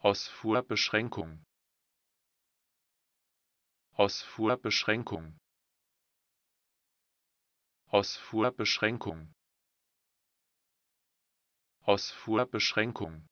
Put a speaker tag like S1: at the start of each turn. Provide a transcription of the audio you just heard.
S1: Ausfuhrbeschränkung Ausfuhrbeschränkung Ausfuhrbeschränkung Ausfuhrbeschränkung